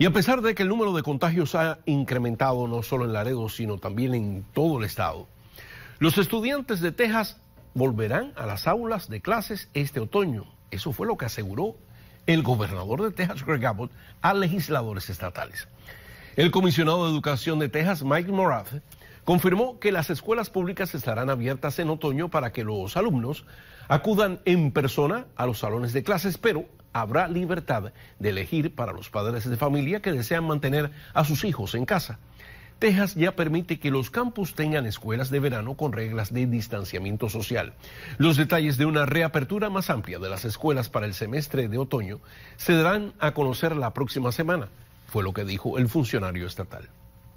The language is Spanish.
Y a pesar de que el número de contagios ha incrementado no solo en Laredo, sino también en todo el estado, los estudiantes de Texas volverán a las aulas de clases este otoño. Eso fue lo que aseguró el gobernador de Texas, Greg Abbott, a legisladores estatales. El comisionado de Educación de Texas, Mike Morath, confirmó que las escuelas públicas estarán abiertas en otoño para que los alumnos acudan en persona a los salones de clases, pero habrá libertad de elegir para los padres de familia que desean mantener a sus hijos en casa. Texas ya permite que los campus tengan escuelas de verano con reglas de distanciamiento social. Los detalles de una reapertura más amplia de las escuelas para el semestre de otoño se darán a conocer la próxima semana, fue lo que dijo el funcionario estatal.